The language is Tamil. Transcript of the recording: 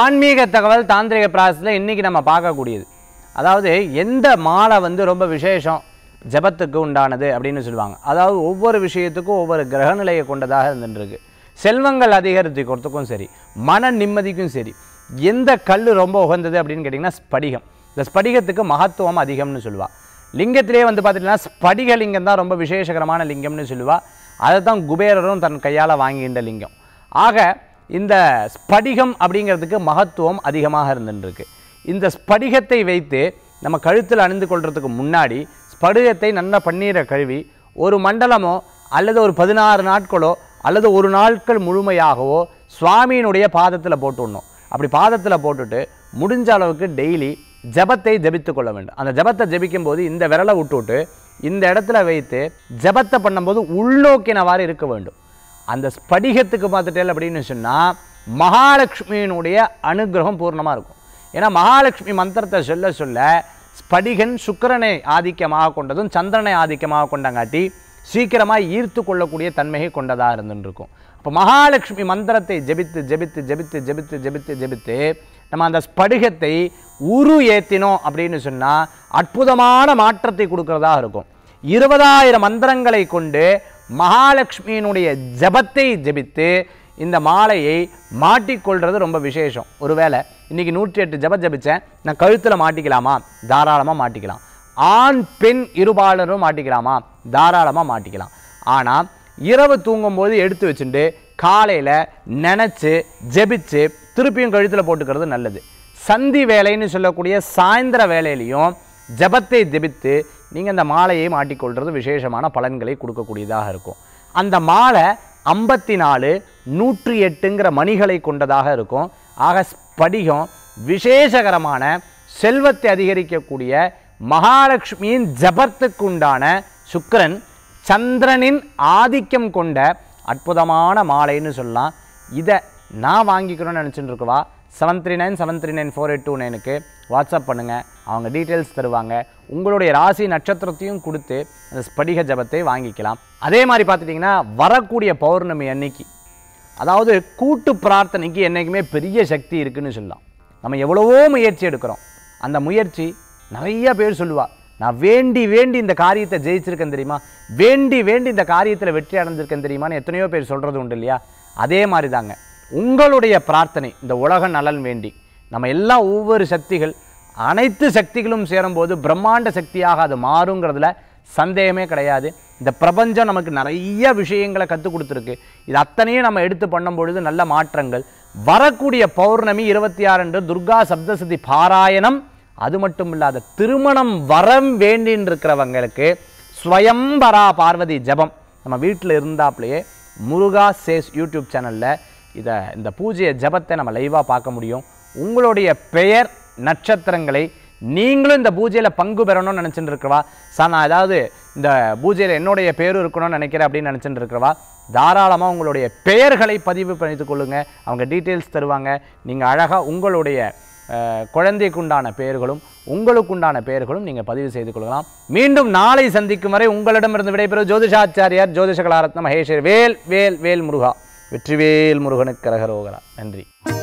ஆன்மீக தகவல் தாந்திரிக பிராசத்தில் இன்றைக்கி நம்ம பார்க்கக்கூடியது அதாவது எந்த மாலை வந்து ரொம்ப விசேஷம் ஜபத்துக்கு உண்டானது அப்படின்னு சொல்லுவாங்க அதாவது ஒவ்வொரு விஷயத்துக்கும் ஒவ்வொரு கிரகநிலையை கொண்டதாக இருந்துருக்கு செல்வங்கள் அதிகரித்துக்கிறதுக்கும் சரி மன நிம்மதிக்கும் சரி எந்த கல் ரொம்ப உகந்தது அப்படின்னு கேட்டிங்கன்னா ஸ்படிகம் இந்த ஸ்படிகத்துக்கு மகத்துவம் அதிகம்னு சொல்லுவாள் லிங்கத்திலே வந்து பார்த்துட்டிங்கன்னா ஸ்படிக லிங்கம் தான் ரொம்ப விசேஷகரமான லிங்கம்னு சொல்லுவாள் அதை தான் குபேரரும் தன் கையால் வாங்கின்ற லிங்கம் ஆக இந்த ஸ்படிகம் அப்படிங்கிறதுக்கு மகத்துவம் அதிகமாக இருந்துருக்கு இந்த ஸ்படிகத்தை வைத்து நம்ம கழுத்தில் அணிந்து கொள்கிறதுக்கு முன்னாடி ஸ்படிகத்தை நல்லா பன்னீரை கழுவி ஒரு மண்டலமோ அல்லது ஒரு பதினாறு நாட்களோ அல்லது ஒரு நாட்கள் முழுமையாகவோ சுவாமியினுடைய பாதத்தில் போட்டுடணும் அப்படி பாதத்தில் போட்டுட்டு முடிஞ்ச அளவுக்கு டெய்லி ஜபத்தை ஜபித்து கொள்ள வேண்டும் அந்த ஜபத்தை ஜபிக்கும் போது இந்த விரலை விட்டுவிட்டு இந்த இடத்துல வைத்து ஜபத்தை பண்ணும்போது உள்நோக்கினவாறு இருக்க வேண்டும் அந்த ஸ்படிகத்துக்கு பார்த்துட்டேல் அப்படின்னு சொன்னால் மகாலட்சுமியினுடைய அனுகிரகம் பூர்ணமாக இருக்கும் ஏன்னா மகாலட்சுமி மந்திரத்தை சொல்ல சொல்ல ஸ்படிகன் சுக்கரனை ஆதிக்கமாக கொண்டதும் சந்திரனை ஆதிக்கமாக கொண்டங்காட்டி சீக்கிரமாக ஈர்த்து கொள்ளக்கூடிய தன்மையை கொண்டதாக இருந்துருக்கும் இப்போ மகாலட்சுமி மந்திரத்தை ஜெபித்து ஜெபித்து ஜெபித்து ஜெபித்து ஜெபித்து ஜெபித்து நம்ம அந்த ஸ்படிகத்தை உரு ஏற்றினோம் அப்படின்னு சொன்னால் அற்புதமான மாற்றத்தை கொடுக்குறதா இருக்கும் இருபதாயிரம் மந்திரங்களை கொண்டு மகாலட்சுமியினுடைய ஜபத்தை ஜபித்து இந்த மாலையை மாட்டிக்கொள்வது ரொம்ப விசேஷம் ஒருவேளை இன்றைக்கி நூற்றி எட்டு ஜப ஜபித்தேன் நான் கழுத்தில் மாட்டிக்கலாமா தாராளமாக மாட்டிக்கலாம் ஆண் பெண் இருபாலரும் மாட்டிக்கலாமா தாராளமாக மாட்டிக்கலாம் ஆனால் இரவு தூங்கும்போது எடுத்து வச்சுட்டு காலையில் நினச்சி ஜெபிச்சு திருப்பியும் கழுத்தில் போட்டுக்கிறது நல்லது சந்தி வேலைன்னு சொல்லக்கூடிய சாயந்தர வேலையிலையும் ஜபத்தை தெபித்து நீங்கள் அந்த மாலையை மாட்டிக்கொள்வது விசேஷமான பலன்களை கொடுக்கக்கூடியதாக இருக்கும் அந்த மாலை ஐம்பத்தி நாலு நூற்றி எட்டுங்கிற மணிகளை கொண்டதாக இருக்கும் ஆக ஸ்படிகம் விசேஷகரமான செல்வத்தை அதிகரிக்கக்கூடிய மகாலட்சுமியின் ஜபத்துக்குண்டான சுக்கரன் சந்திரனின் ஆதிக்கம் கொண்ட அற்புதமான மாலைன்னு சொல்லலாம் இதை நான் வாங்கிக்கணும்னு நினச்சிட்டு இருக்கவா seven three nine seven three nine four eight two நைனுக்கு வாட்ஸ்அப் பண்ணுங்கள் அவங்க டீட்டெயில்ஸ் தருவாங்க உங்களுடைய ராசி நட்சத்திரத்தையும் கொடுத்து அந்த ஸ்படிக ஜபத்தை வாங்கிக்கலாம் அதே மாதிரி பார்த்துட்டிங்கன்னா வரக்கூடிய பௌர்ணமி அன்னைக்கு அதாவது கூட்டு பிரார்த்தனைக்கு என்றைக்குமே பெரிய சக்தி இருக்குதுன்னு சொல்லலாம் நம்ம எவ்வளவோ முயற்சி எடுக்கிறோம் அந்த முயற்சி நிறைய பேர் சொல்லுவாள் நான் வேண்டி வேண்டி இந்த காரியத்தை ஜெயிச்சிருக்கேன் தெரியுமா வேண்டி வேண்டி இந்த காரியத்தில் வெற்றி அடைஞ்சிருக்கேன் தெரியுமான்னு எத்தனையோ பேர் சொல்கிறது உண்டு இல்லையா அதே மாதிரி தாங்க உங்களுடைய பிரார்த்தனை இந்த உலக நலன் வேண்டி நம்ம எல்லா ஒவ்வொரு சக்திகள் அனைத்து சக்திகளும் சேரும்போது பிரம்மாண்ட சக்தியாக அது மாறுங்கிறதுல சந்தேகமே கிடையாது இந்த பிரபஞ்சம் நமக்கு நிறைய விஷயங்களை கற்றுக் கொடுத்துருக்கு இது அத்தனையும் நம்ம எடுத்து பண்ணும் பொழுது நல்ல மாற்றங்கள் வரக்கூடிய பௌர்ணமி இருபத்தி ஆறு என்று துர்கா சப்தசதி பாராயணம் அது மட்டும் இல்லாத திருமணம் வரம் வேண்டின்னு இருக்கிறவங்களுக்கு ஸ்வயம்பரா பார்வதி ஜபம் நம்ம வீட்டில் இருந்தாப்லேயே முருகா சேஸ் யூடியூப் சேனலில் இதை இந்த பூஜையை ஜபத்தை நம்ம லைவாக பார்க்க முடியும் உங்களுடைய பெயர் நட்சத்திரங்களை நீங்களும் இந்த பூஜையில் பங்கு பெறணும்னு நினச்சிட்டு இருக்கிறவா சார் நான் ஏதாவது இந்த பூஜையில் என்னுடைய பேரும் இருக்கணும்னு நினைக்கிறேன் அப்படின்னு நினச்சிட்டு இருக்கிறவா தாராளமாக உங்களுடைய பெயர்களை பதிவு பண்ணித்து கொள்ளுங்கள் அவங்க டீட்டெயில்ஸ் தருவாங்க நீங்கள் அழகாக உங்களுடைய குழந்தைக்குண்டான பெயர்களும் உங்களுக்குண்டான பெயர்களும் நீங்கள் பதிவு செய்து கொள்ளலாம் மீண்டும் நாளை சந்திக்கும் வரை உங்களிடமிருந்து விடைபெறும் ஜோதிஷாச்சாரியார் ஜோதிஷகலாரத்ன மகேஸ்வர் வேல் வேல் வேல் முருகா வெற்றிவேல் முருகனுக்கு கரகரோகரா நன்றி